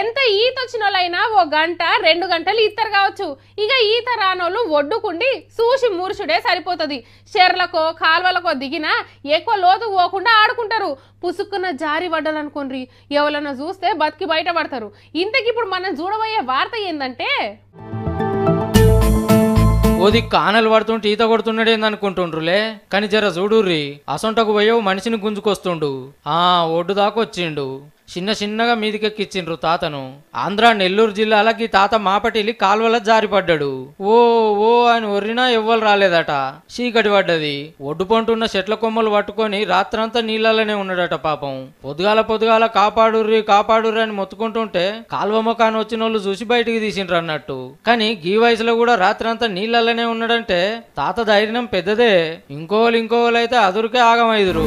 ఎంత ఈత వచ్చిన వాళ్ళైనా ఓ గంట రెండు గంటలు ఈతరు కావచ్చు ఇక ఈత రానోళ్ళు ఒడ్డుకుండి సూసి మూర్చుడే సరిపోతుంది చెర్లకో కాల్వలకో దిగినా ఎక్కువ లోతు పోకుండా ఆడుకుంటారు పుసుక్కున్న జారి పడ్డాలనుకోండి ఎవరన్నా చూస్తే బతికి బయటపడతారు ఇంతకిప్పుడు మనం చూడబోయే వార్త ఏంటంటే ఓది కానలు పడుతుంటే ఈత కొడుతున్నాడు ఏందనుకుంటుండ్రులే కానీ జర చూడుర్రి అసొంటకు పోయో మనిషిని గుంజుకొస్తుండు ఆ ఒడ్డు దాకొచ్చిండు చిన్న చిన్నగా మీదికెక్కిచ్చిండ్రు తాతను ఆంధ్ర నెల్లూరు జిల్లాలకి తాత మాపటిల్లి కాల్వల జారిపడ్డాడు ఓ ఓ అని ఒర్రినా ఎవ్వరు రాలేదట చీకటి పడ్డది ఒడ్డుపంటున్న చెట్ల కొమ్మలు పట్టుకొని రాత్రంతా నీళ్ళలోనే ఉన్నాడట పాపం పొద్దుగాల పొద్దుగాల కాపాడుర్రి కాపాడుర్రి అని మొత్తుకుంటుంటే కాల్వ ముఖాన్ని వచ్చిన వాళ్ళు చూసి బయటికి తీసిండ్రు అన్నట్టు కానీ గీ వయసులో కూడా రాత్రంతా నీళ్ళలోనే ఉన్నాడంటే తాత ధైర్యం పెద్దదే ఇంకోవలు ఇంకోవలు అయితే అదురికే ఆగమైదురు